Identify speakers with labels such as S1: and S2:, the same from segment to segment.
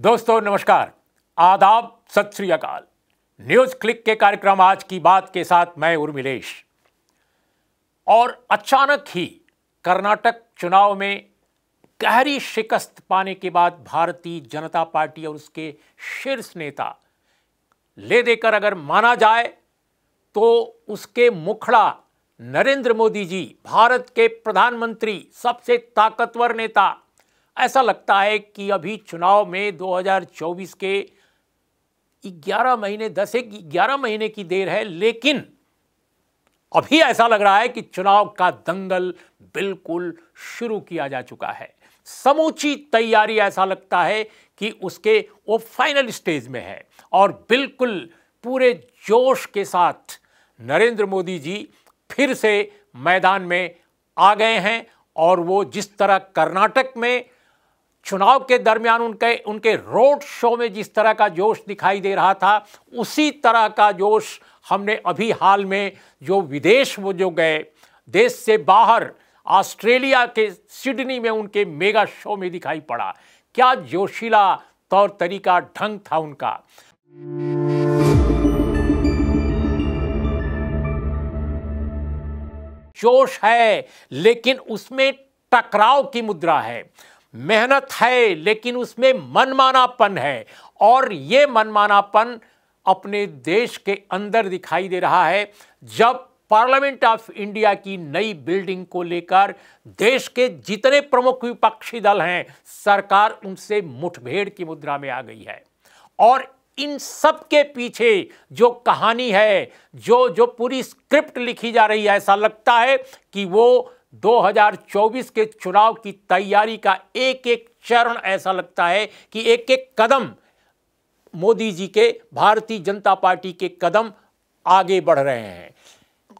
S1: दोस्तों नमस्कार आदाब सत श्री अकाल न्यूज क्लिक के कार्यक्रम आज की बात के साथ मैं उर्मिलेश और अचानक ही कर्नाटक चुनाव में गहरी शिकस्त पाने के बाद भारतीय जनता पार्टी और उसके शीर्ष नेता ले देकर अगर माना जाए तो उसके मुखड़ा नरेंद्र मोदी जी भारत के प्रधानमंत्री सबसे ताकतवर नेता ऐसा लगता है कि अभी चुनाव में 2024 के 11 महीने दस एक ग्यारह महीने की देर है लेकिन अभी ऐसा लग रहा है कि चुनाव का दंगल बिल्कुल शुरू किया जा चुका है समूची तैयारी ऐसा लगता है कि उसके वो फाइनल स्टेज में है और बिल्कुल पूरे जोश के साथ नरेंद्र मोदी जी फिर से मैदान में आ गए हैं और वो जिस तरह कर्नाटक में चुनाव के दरमियान उनके उनके रोड शो में जिस तरह का जोश दिखाई दे रहा था उसी तरह का जोश हमने अभी हाल में जो विदेश वो जो गए देश से बाहर ऑस्ट्रेलिया के सिडनी में उनके मेगा शो में दिखाई पड़ा क्या जोशीला तौर तरीका ढंग था उनका जोश है लेकिन उसमें टकराव की मुद्रा है मेहनत है लेकिन उसमें मनमानापन है और ये मनमानापन अपने देश के अंदर दिखाई दे रहा है जब पार्लियामेंट ऑफ इंडिया की नई बिल्डिंग को लेकर देश के जितने प्रमुख विपक्षी दल हैं सरकार उनसे मुठभेड़ की मुद्रा में आ गई है और इन सब के पीछे जो कहानी है जो जो पूरी स्क्रिप्ट लिखी जा रही है ऐसा लगता है कि वो 2024 के चुनाव की तैयारी का एक एक चरण ऐसा लगता है कि एक एक कदम मोदी जी के भारतीय जनता पार्टी के कदम आगे बढ़ रहे हैं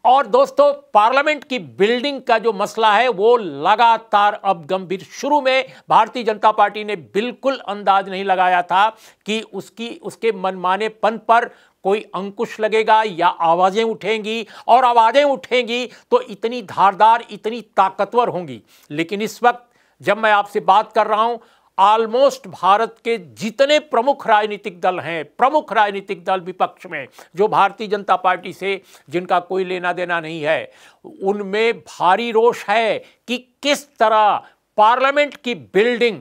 S1: और दोस्तों पार्लियामेंट की बिल्डिंग का जो मसला है वो लगातार अब गंभीर शुरू में भारतीय जनता पार्टी ने बिल्कुल अंदाज नहीं लगाया था कि उसकी उसके मनमानेपन पर कोई अंकुश लगेगा या आवाज़ें उठेंगी और आवाज़ें उठेंगी तो इतनी धारदार इतनी ताकतवर होंगी लेकिन इस वक्त जब मैं आपसे बात कर रहा हूँ ऑलमोस्ट भारत के जितने प्रमुख राजनीतिक दल हैं प्रमुख राजनीतिक दल विपक्ष में जो भारतीय जनता पार्टी से जिनका कोई लेना देना नहीं है उनमें भारी रोष है कि किस तरह पार्लियामेंट की बिल्डिंग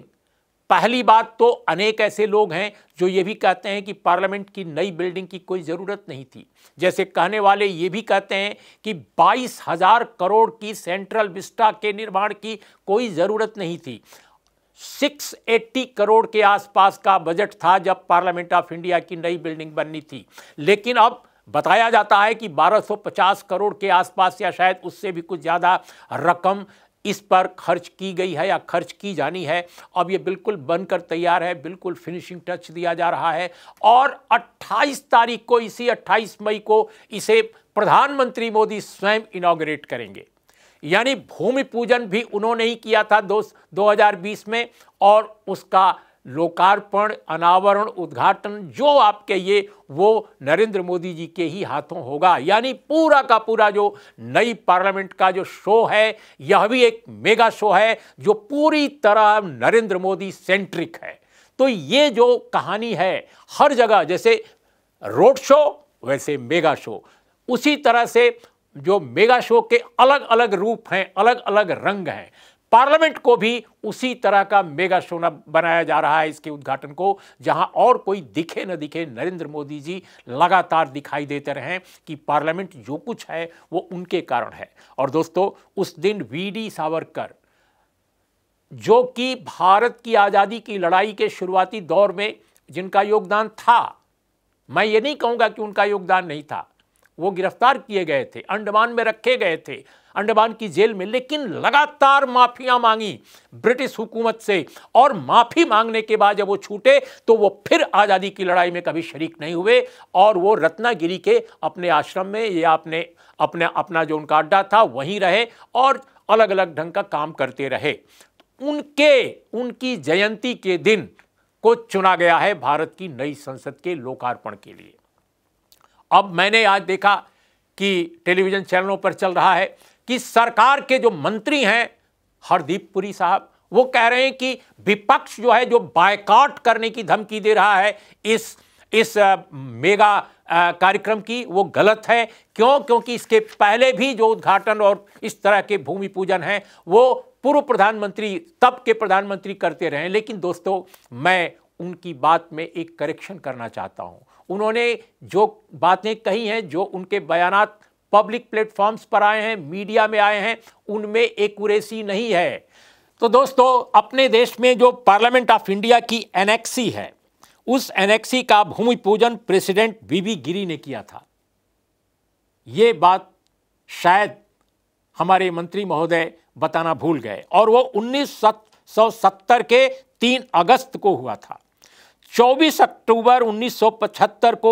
S1: पहली बात तो अनेक ऐसे लोग हैं जो ये भी कहते हैं कि पार्लियामेंट की नई बिल्डिंग की कोई ज़रूरत नहीं थी जैसे कहने वाले ये भी कहते हैं कि बाईस हज़ार करोड़ की सेंट्रल विस्टा के निर्माण की कोई ज़रूरत नहीं थी 680 करोड़ के आसपास का बजट था जब पार्लियामेंट ऑफ इंडिया की नई बिल्डिंग बननी थी लेकिन अब बताया जाता है कि 1250 करोड़ के आसपास या शायद उससे भी कुछ ज़्यादा रकम इस पर खर्च की गई है या खर्च की जानी है अब ये बिल्कुल बनकर तैयार है बिल्कुल फिनिशिंग टच दिया जा रहा है और 28 तारीख को इसी 28 मई को इसे प्रधानमंत्री मोदी स्वयं इनाग्रेट करेंगे यानी भूमि पूजन भी उन्होंने ही किया था दो दो में और उसका लोकार्पण अनावरण उद्घाटन जो आप कहिए वो नरेंद्र मोदी जी के ही हाथों होगा यानी पूरा का पूरा जो नई पार्लियामेंट का जो शो है यह भी एक मेगा शो है जो पूरी तरह नरेंद्र मोदी सेंट्रिक है तो ये जो कहानी है हर जगह जैसे रोड शो वैसे मेगा शो उसी तरह से जो मेगा शो के अलग अलग रूप हैं अलग अलग रंग हैं पार्लियामेंट को भी उसी तरह का मेगा सोना बनाया जा रहा है इसके उद्घाटन को जहां और कोई दिखे न दिखे नरेंद्र मोदी जी लगातार दिखाई देते रहे कि पार्लियामेंट जो कुछ है वो उनके कारण है और दोस्तों उस दिन वीडी सावरकर जो कि भारत की आज़ादी की लड़ाई के शुरुआती दौर में जिनका योगदान था मैं ये नहीं कहूंगा कि उनका योगदान नहीं था वो गिरफ्तार किए गए थे अंडमान में रखे गए थे अंडमान की जेल में लेकिन लगातार माफ़ियाँ मांगी ब्रिटिश हुकूमत से और माफ़ी मांगने के बाद जब वो छूटे तो वो फिर आज़ादी की लड़ाई में कभी शरीक नहीं हुए और वो रत्नागिरी के अपने आश्रम में या अपने अपने अपना जो उनका अड्डा था वहीं रहे और अलग अलग ढंग का काम करते रहे उनके उनकी जयंती के दिन को चुना गया है भारत की नई संसद के लोकार्पण के लिए अब मैंने आज देखा की टेलीविज़न चैनलों पर चल रहा है कि सरकार के जो मंत्री हैं हरदीप पुरी साहब वो कह रहे हैं कि विपक्ष जो है जो बायकॉट करने की धमकी दे रहा है इस इस मेगा कार्यक्रम की वो गलत है क्यों क्योंकि इसके पहले भी जो उद्घाटन और इस तरह के भूमि पूजन हैं वो पूर्व प्रधानमंत्री तब के प्रधानमंत्री करते रहे लेकिन दोस्तों मैं उनकी बात में एक करेक्शन करना चाहता हूँ उन्होंने जो बातें कही हैं जो उनके बयान पब्लिक प्लेटफॉर्म्स पर आए हैं मीडिया में आए हैं उनमें एकूरेसी नहीं है तो दोस्तों अपने देश में जो पार्लियामेंट ऑफ इंडिया की एनेक्सी है उस एनेक्सी का भूमि पूजन प्रेसिडेंट बीबी गिरी ने किया था ये बात शायद हमारे मंत्री महोदय बताना भूल गए और वो उन्नीस सौ सत्तर के तीन अगस्त को हुआ था 24 अक्टूबर 1975 को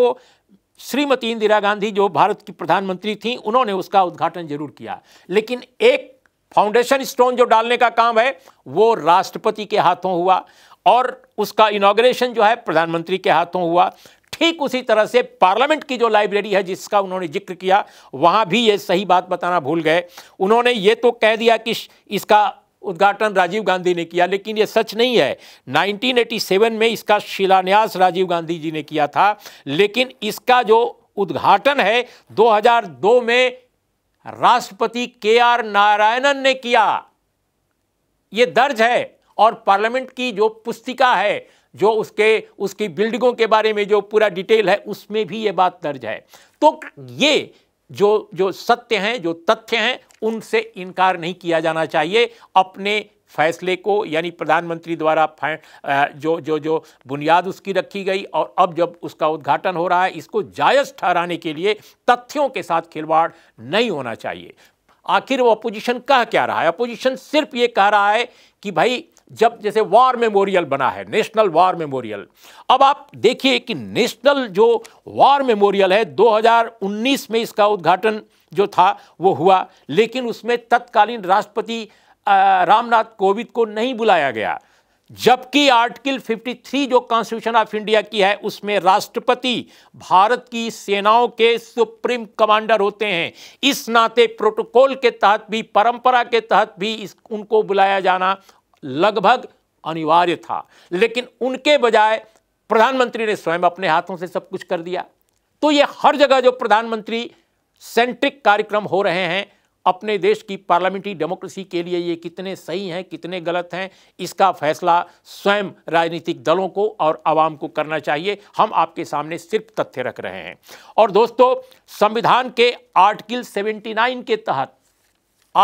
S1: श्रीमती इंदिरा गांधी जो भारत की प्रधानमंत्री थी उन्होंने उसका उद्घाटन जरूर किया लेकिन एक फाउंडेशन स्टोन जो डालने का काम है वो राष्ट्रपति के हाथों हुआ और उसका इनाग्रेशन जो है प्रधानमंत्री के हाथों हुआ ठीक उसी तरह से पार्लियामेंट की जो लाइब्रेरी है जिसका उन्होंने जिक्र किया वहाँ भी ये सही बात बताना भूल गए उन्होंने ये तो कह दिया कि इसका उद्घाटन राजीव गांधी ने किया लेकिन ये सच नहीं है 1987 में इसका शिलान्यास राजीव गांधी जी ने किया था लेकिन इसका जो उद्घाटन है 2002 में राष्ट्रपति के आर नारायणन ने किया ये दर्ज है और पार्लियामेंट की जो पुस्तिका है जो उसके उसकी बिल्डिंगों के बारे में जो पूरा डिटेल है उसमें भी ये बात दर्ज है तो ये जो जो सत्य हैं जो तथ्य हैं उनसे इनकार नहीं किया जाना चाहिए अपने फैसले को यानी प्रधानमंत्री द्वारा जो जो जो बुनियाद उसकी रखी गई और अब जब उसका उद्घाटन हो रहा है इसको जायज़ ठहराने के लिए तथ्यों के साथ खिलवाड़ नहीं होना चाहिए आखिर वो अपोजिशन कह क्या रहा है अपोजिशन सिर्फ ये कह रहा है कि भाई जब जैसे वॉर मेमोरियल बना है नेशनल वॉर मेमोरियल अब आप देखिए कि नेशनल जो वॉर मेमोरियल है 2019 में इसका उद्घाटन जो था वो हुआ लेकिन उसमें तत्कालीन राष्ट्रपति रामनाथ कोविंद को नहीं बुलाया गया जबकि आर्टिकल 53 जो कॉन्स्टिट्यूशन ऑफ इंडिया की है उसमें राष्ट्रपति भारत की सेनाओं के सुप्रीम कमांडर होते हैं इस नाते प्रोटोकॉल के तहत भी परंपरा के तहत भी इस उनको बुलाया जाना लगभग अनिवार्य था लेकिन उनके बजाय प्रधानमंत्री ने स्वयं अपने हाथों से सब कुछ कर दिया तो ये हर जगह जो प्रधानमंत्री सेंट्रिक कार्यक्रम हो रहे हैं अपने देश की पार्लियामेंट्री डेमोक्रेसी के लिए ये कितने सही हैं कितने गलत हैं इसका फैसला स्वयं राजनीतिक दलों को और आवाम को करना चाहिए हम आपके सामने सिर्फ तथ्य रख रहे हैं और दोस्तों संविधान के आर्टिकल 79 के तहत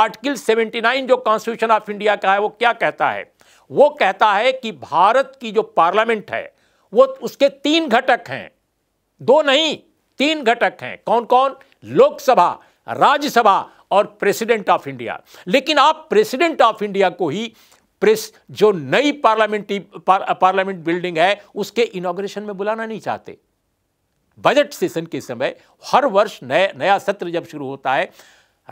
S1: आर्टिकल 79 जो कॉन्स्टिट्यूशन ऑफ इंडिया का है वो क्या कहता है वो कहता है कि भारत की जो पार्लियामेंट है वो उसके तीन घटक हैं दो नहीं तीन घटक हैं कौन कौन लोकसभा राज्यसभा और प्रेसिडेंट ऑफ इंडिया लेकिन आप प्रेसिडेंट ऑफ इंडिया को ही प्रेस जो नई पार्लियामेंटी पार्लियामेंट बिल्डिंग है उसके इनोग्रेशन में बुलाना नहीं चाहते बजट सेशन के समय हर वर्ष नया नया सत्र जब शुरू होता है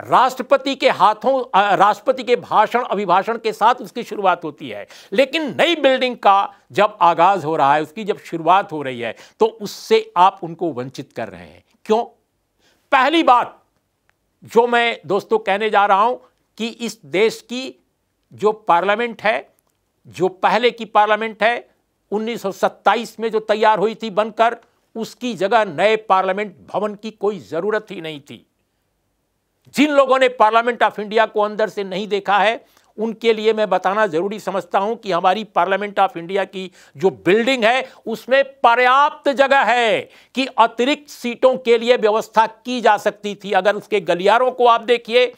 S1: राष्ट्रपति के हाथों राष्ट्रपति के भाषण अभिभाषण के साथ उसकी शुरुआत होती है लेकिन नई बिल्डिंग का जब आगाज हो रहा है उसकी जब शुरुआत हो रही है तो उससे आप उनको वंचित कर रहे हैं क्यों पहली बात जो मैं दोस्तों कहने जा रहा हूं कि इस देश की जो पार्लियामेंट है जो पहले की पार्लियामेंट है 1927 में जो तैयार हुई थी बनकर उसकी जगह नए पार्लियामेंट भवन की कोई ज़रूरत ही नहीं थी जिन लोगों ने पार्लियामेंट ऑफ इंडिया को अंदर से नहीं देखा है उनके लिए मैं बताना ज़रूरी समझता हूं कि हमारी पार्लियामेंट ऑफ इंडिया की जो बिल्डिंग है उसमें पर्याप्त जगह है कि अतिरिक्त सीटों के लिए व्यवस्था की जा सकती थी अगर उसके गलियारों को आप देखिए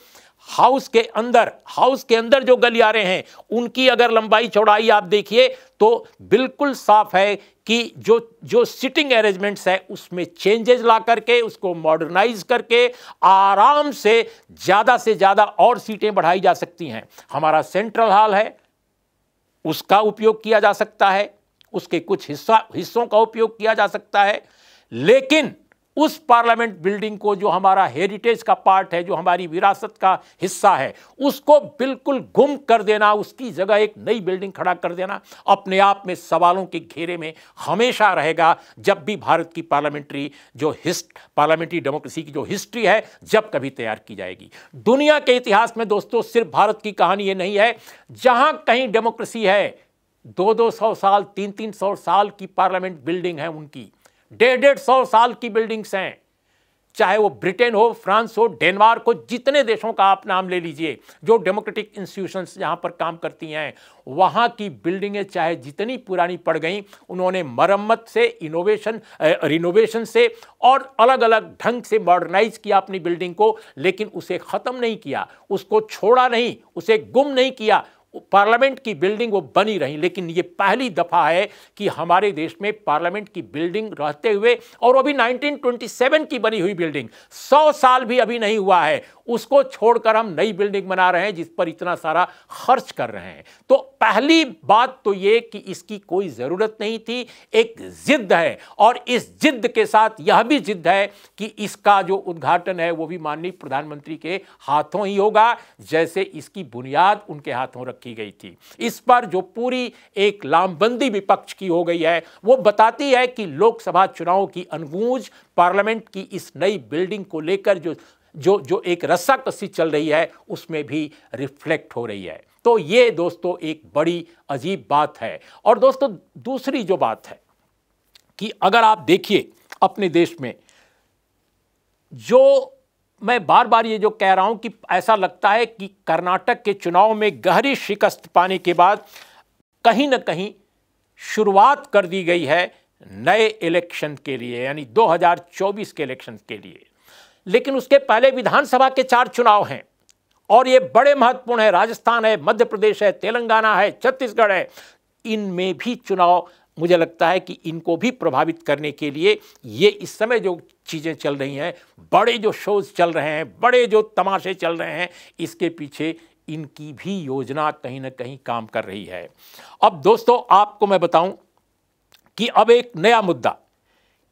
S1: हाउस के अंदर हाउस के अंदर जो गलियारे हैं उनकी अगर लंबाई चौड़ाई आप देखिए तो बिल्कुल साफ है कि जो जो सिटिंग अरेंजमेंट्स है उसमें चेंजेस ला करके उसको मॉडर्नाइज करके आराम से ज़्यादा से ज़्यादा और सीटें बढ़ाई जा सकती हैं हमारा सेंट्रल हॉल है उसका उपयोग किया जा सकता है उसके कुछ हिस्सा हिस्सों का उपयोग किया जा सकता है लेकिन उस पार्लियामेंट बिल्डिंग को जो हमारा हेरिटेज का पार्ट है जो हमारी विरासत का हिस्सा है उसको बिल्कुल गुम कर देना उसकी जगह एक नई बिल्डिंग खड़ा कर देना अपने आप में सवालों के घेरे में हमेशा रहेगा जब भी भारत की पार्लियामेंट्री जो हिस्ट पार्लियामेंट्री डेमोक्रेसी की जो हिस्ट्री है जब कभी तैयार की जाएगी दुनिया के इतिहास में दोस्तों सिर्फ भारत की कहानी ये नहीं है जहाँ कहीं डेमोक्रेसी है दो दो सौ साल तीन तीन सौ साल की पार्लियामेंट बिल्डिंग है उनकी डेढ़ डेढ़ सौ साल की बिल्डिंग्स हैं चाहे वो ब्रिटेन हो फ्रांस हो डेनमार्क हो जितने देशों का आप नाम ले लीजिए जो डेमोक्रेटिक इंस्टीट्यूशंस यहाँ पर काम करती हैं वहाँ की बिल्डिंगें चाहे जितनी पुरानी पड़ गई उन्होंने मरम्मत से इनोवेशन रिनोवेशन से और अलग अलग ढंग से मॉडर्नाइज किया अपनी बिल्डिंग को लेकिन उसे ख़त्म नहीं किया उसको छोड़ा नहीं उसे गुम नहीं किया पार्लियामेंट की बिल्डिंग वो बनी रही लेकिन ये पहली दफ़ा है कि हमारे देश में पार्लियामेंट की बिल्डिंग रहते हुए और अभी 1927 की बनी हुई बिल्डिंग 100 साल भी अभी नहीं हुआ है उसको छोड़कर हम नई बिल्डिंग बना रहे हैं जिस पर इतना सारा खर्च कर रहे हैं तो पहली बात तो ये कि इसकी कोई ज़रूरत नहीं थी एक जिद्द है और इस जिद्द के साथ यह भी जिद्द है कि इसका जो उद्घाटन है वो भी माननीय प्रधानमंत्री के हाथों ही होगा जैसे इसकी बुनियाद उनके हाथों रखी गई थी इस पर जो पूरी एक लामबंदी विपक्ष की हो गई है वो बताती है कि लोकसभा चुनाव की अनगूंज पार्लियामेंट की इस नई बिल्डिंग को लेकर जो जो जो एक रस्सा कस्सी चल रही है उसमें भी रिफ्लेक्ट हो रही है तो ये दोस्तों एक बड़ी अजीब बात है और दोस्तों दूसरी जो बात है कि अगर आप देखिए अपने देश में जो मैं बार बार ये जो कह रहा हूं कि ऐसा लगता है कि कर्नाटक के चुनाव में गहरी शिकस्त पाने के बाद कहीं ना कहीं शुरुआत कर दी गई है नए इलेक्शन के लिए यानी 2024 के इलेक्शन के लिए लेकिन उसके पहले विधानसभा के चार चुनाव हैं और ये बड़े महत्वपूर्ण है राजस्थान है मध्य प्रदेश है तेलंगाना है छत्तीसगढ़ है इनमें भी चुनाव मुझे लगता है कि इनको भी प्रभावित करने के लिए ये इस समय जो चीज़ें चल रही हैं बड़े जो शोज चल रहे हैं बड़े जो तमाशे चल रहे हैं इसके पीछे इनकी भी योजना कहीं ना कहीं काम कर रही है अब दोस्तों आपको मैं बताऊं कि अब एक नया मुद्दा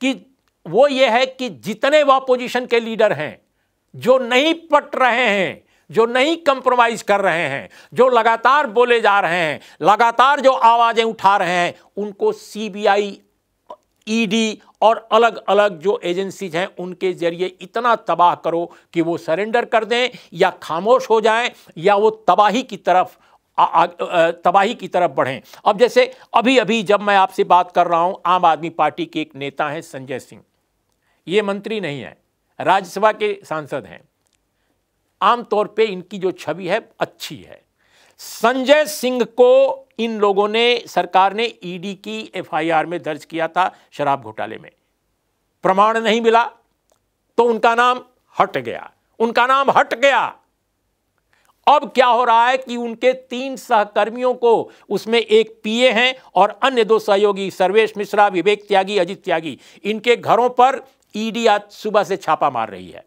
S1: कि वो ये है कि जितने वह अपोजिशन के लीडर हैं जो नहीं पट रहे हैं जो नहीं कंप्रोमाइज कर रहे हैं जो लगातार बोले जा रहे हैं लगातार जो आवाज़ें उठा रहे हैं उनको सीबीआई ईडी e और अलग अलग जो एजेंसीज हैं उनके जरिए इतना तबाह करो कि वो सरेंडर कर दें या खामोश हो जाएं या वो तबाही की तरफ तबाही की तरफ बढ़ें अब जैसे अभी अभी जब मैं आपसे बात कर रहा हूं आम आदमी पार्टी के एक नेता हैं संजय सिंह ये मंत्री नहीं है राज्यसभा के सांसद हैं आमतौर पे इनकी जो छवि है अच्छी है संजय सिंह को इन लोगों ने सरकार ने ईडी e की एफआईआर में दर्ज किया था शराब घोटाले में प्रमाण नहीं मिला तो उनका नाम हट गया उनका नाम हट गया अब क्या हो रहा है कि उनके तीन सहकर्मियों को उसमें एक पीए हैं और अन्य दो सहयोगी सर्वेश मिश्रा विवेक त्यागी अजित त्यागी इनके घरों पर ईडी आज सुबह से छापा मार रही है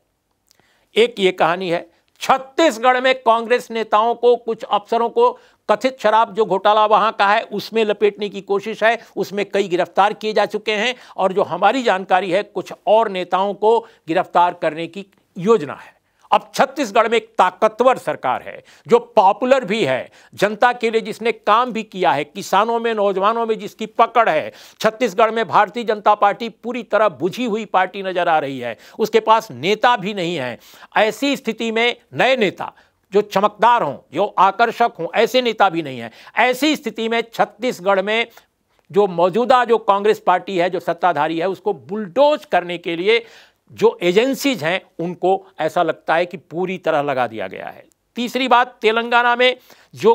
S1: एक ये कहानी है छत्तीसगढ़ में कांग्रेस नेताओं को कुछ अफसरों को कथित शराब जो घोटाला वहां का है उसमें लपेटने की कोशिश है उसमें कई गिरफ्तार किए जा चुके हैं और जो हमारी जानकारी है कुछ और नेताओं को गिरफ्तार करने की योजना है अब छत्तीसगढ़ में एक ताकतवर सरकार है जो पॉपुलर भी है जनता के लिए जिसने काम भी किया है किसानों में नौजवानों में जिसकी पकड़ है छत्तीसगढ़ में भारतीय जनता पार्टी पूरी तरह बुझी हुई पार्टी नजर आ रही है उसके पास नेता भी नहीं है ऐसी स्थिति में नए नेता जो चमकदार हों जो आकर्षक हों ऐसे नेता भी नहीं है ऐसी स्थिति में छत्तीसगढ़ में जो मौजूदा जो कांग्रेस पार्टी है जो सत्ताधारी है उसको बुलडोज करने के लिए जो एजेंसीज हैं उनको ऐसा लगता है कि पूरी तरह लगा दिया गया है तीसरी बात तेलंगाना में जो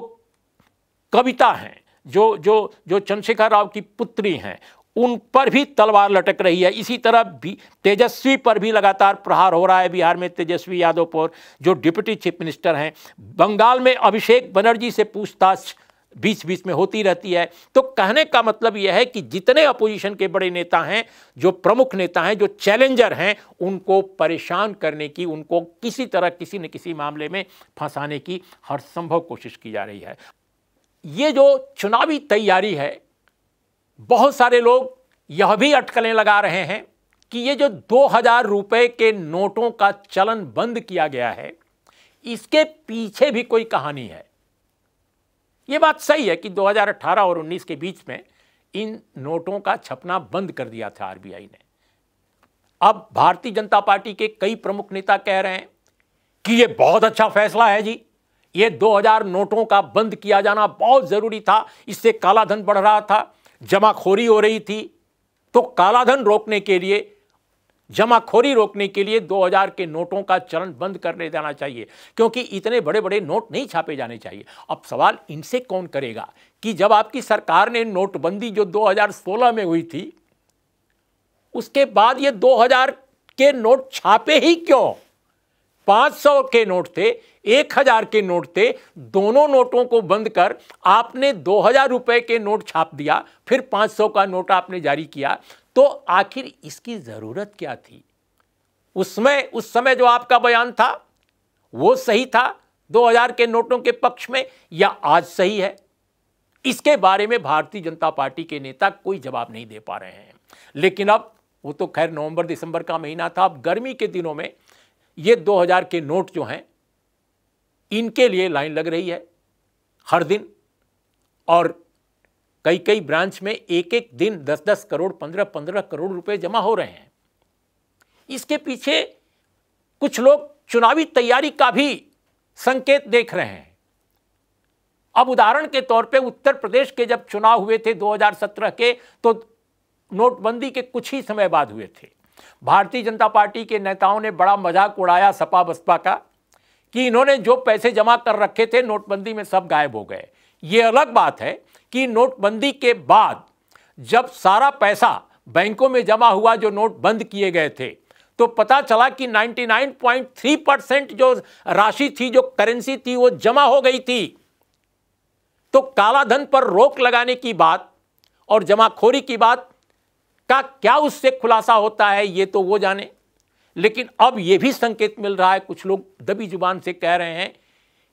S1: कविता हैं जो जो जो चंद्रशेखर राव की पुत्री हैं उन पर भी तलवार लटक रही है इसी तरह भी तेजस्वी पर भी लगातार प्रहार हो रहा है बिहार में तेजस्वी यादव पर जो डिप्टी चीफ मिनिस्टर हैं बंगाल में अभिषेक बनर्जी से पूछताछ बीच बीच में होती रहती है तो कहने का मतलब यह है कि जितने अपोजिशन के बड़े नेता हैं जो प्रमुख नेता हैं जो चैलेंजर हैं उनको परेशान करने की उनको किसी तरह किसी न किसी मामले में फंसाने की हर संभव कोशिश की जा रही है ये जो चुनावी तैयारी है बहुत सारे लोग यह भी अटकलें लगा रहे हैं कि ये जो दो हजार रुपये के नोटों का चलन बंद किया गया है इसके पीछे भी कोई कहानी है ये बात सही है कि 2018 और 19 के बीच में इन नोटों का छपना बंद कर दिया था आरबीआई ने अब भारतीय जनता पार्टी के कई प्रमुख नेता कह रहे हैं कि यह बहुत अच्छा फैसला है जी ये 2000 नोटों का बंद किया जाना बहुत ज़रूरी था इससे कालाधन बढ़ रहा था जमाखोरी हो रही थी तो कालाधन रोकने के लिए जमाखोरी रोकने के लिए 2000 के नोटों का चलन बंद करने जाना चाहिए क्योंकि इतने बड़े बड़े नोट नहीं छापे जाने चाहिए अब सवाल इनसे कौन करेगा कि जब आपकी सरकार ने नोटबंदी जो 2016 में हुई थी उसके बाद ये 2000 के नोट छापे ही क्यों 500 के नोट थे 1000 के नोट थे दोनों नोटों को बंद कर आपने दो रुपए के नोट छाप दिया फिर 500 का नोट आपने जारी किया तो आखिर इसकी ज़रूरत क्या थी उसमें उस समय जो आपका बयान था वो सही था 2000 के नोटों के पक्ष में या आज सही है इसके बारे में भारतीय जनता पार्टी के नेता कोई जवाब नहीं दे पा रहे हैं लेकिन अब वो तो खैर नवंबर दिसंबर का महीना था अब गर्मी के दिनों में ये 2000 के नोट जो हैं इनके लिए लाइन लग रही है हर दिन और कई कई ब्रांच में एक एक दिन दस दस करोड़ पंद्रह पंद्रह करोड़ रुपए जमा हो रहे हैं इसके पीछे कुछ लोग चुनावी तैयारी का भी संकेत देख रहे हैं अब उदाहरण के तौर पे उत्तर प्रदेश के जब चुनाव हुए थे 2017 के तो नोटबंदी के कुछ ही समय बाद हुए थे भारतीय जनता पार्टी के नेताओं ने बड़ा मजाक उड़ाया सपा बसपा का कि इन्होंने जो पैसे जमा कर रखे थे नोटबंदी में सब गायब हो गए ये अलग बात है कि नोटबंदी के बाद जब सारा पैसा बैंकों में जमा हुआ जो नोट बंद किए गए थे तो पता चला कि 99.3 परसेंट जो राशि थी जो करेंसी थी वो जमा हो गई थी तो कालाधन पर रोक लगाने की बात और जमाखोरी की बात का क्या उससे खुलासा होता है ये तो वो जाने लेकिन अब ये भी संकेत मिल रहा है कुछ लोग दबी जुबान से कह रहे हैं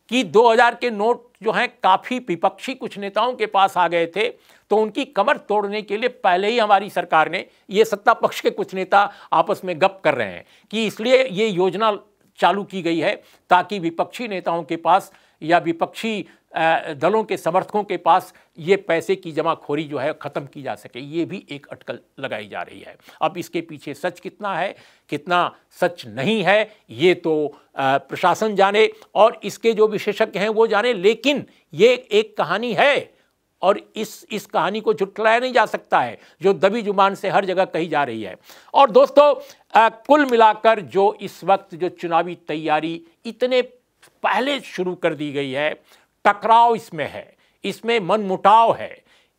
S1: कि 2000 के नोट जो हैं काफ़ी विपक्षी कुछ नेताओं के पास आ गए थे तो उनकी कमर तोड़ने के लिए पहले ही हमारी सरकार ने ये सत्ता पक्ष के कुछ नेता आपस में गप कर रहे हैं कि इसलिए ये योजना चालू की गई है ताकि विपक्षी नेताओं के पास या विपक्षी दलों के समर्थकों के पास ये पैसे की जमाखोरी जो है ख़त्म की जा सके ये भी एक अटकल लगाई जा रही है अब इसके पीछे सच कितना है कितना सच नहीं है ये तो प्रशासन जाने और इसके जो विशेषज्ञ हैं वो जाने लेकिन ये एक कहानी है और इस इस कहानी को झुटलाया नहीं जा सकता है जो दबी जुबान से हर जगह कही जा रही है और दोस्तों आ, कुल मिलाकर जो इस वक्त जो चुनावी तैयारी इतने पहले शुरू कर दी गई है टकराव इसमें है इसमें मनमुटाव है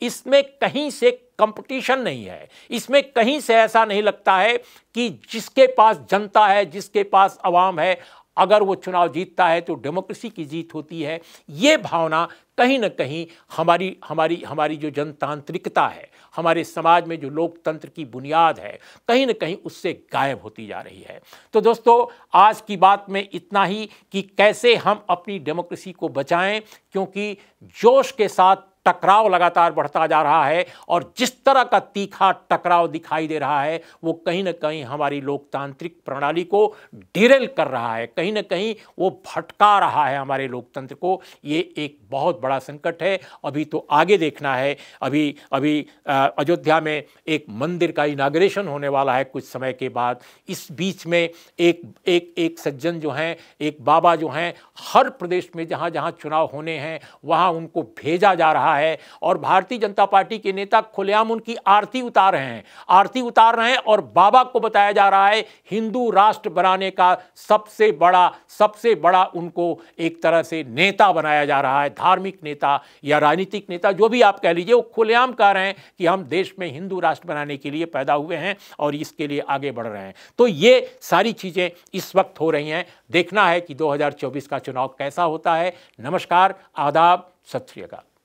S1: इसमें कहीं से कंपटीशन नहीं है इसमें कहीं से ऐसा नहीं लगता है कि जिसके पास जनता है जिसके पास आवाम है अगर वो चुनाव जीतता है तो डेमोक्रेसी की जीत होती है ये भावना कहीं ना कहीं हमारी हमारी हमारी जो जनतांत्रिकता है हमारे समाज में जो लोकतंत्र की बुनियाद है कहीं ना कहीं उससे गायब होती जा रही है तो दोस्तों आज की बात में इतना ही कि कैसे हम अपनी डेमोक्रेसी को बचाएं क्योंकि जोश के साथ टकराव लगातार बढ़ता जा रहा है और जिस तरह का तीखा टकराव दिखाई दे रहा है वो कहीं ना कहीं हमारी लोकतांत्रिक प्रणाली को डिरेल कर रहा है कहीं ना कहीं वो भटका रहा है हमारे लोकतंत्र को ये एक बहुत बड़ा संकट है अभी तो आगे देखना है अभी अभी अयोध्या में एक मंदिर का इनाग्रेशन होने वाला है कुछ समय के बाद इस बीच में एक एक एक सज्जन जो हैं एक बाबा जो हैं हर प्रदेश में जहाँ जहाँ चुनाव होने हैं वहाँ उनको भेजा जा रहा है रहा है और भारतीय जनता पार्टी के नेता खुलेआम उनकी आरती उतार रहे हैं आरती उतार रहे हैं और बाबा को बताया जा रहा है हिंदू राष्ट्र बनाने का सबसे बड़ा सबसे बड़ा उनको एक तरह से नेता बनाया जा रहा है धार्मिक नेता या राजनीतिक नेता जो भी आप कह लीजिए वो खुलेआम कह रहे हैं कि हम देश में हिंदू राष्ट्र बनाने के लिए पैदा हुए हैं और इसके लिए आगे बढ़ रहे हैं तो ये सारी चीज़ें इस वक्त हो रही हैं देखना है कि 2024 का चुनाव कैसा होता है नमस्कार आदाब सत श्रीकाल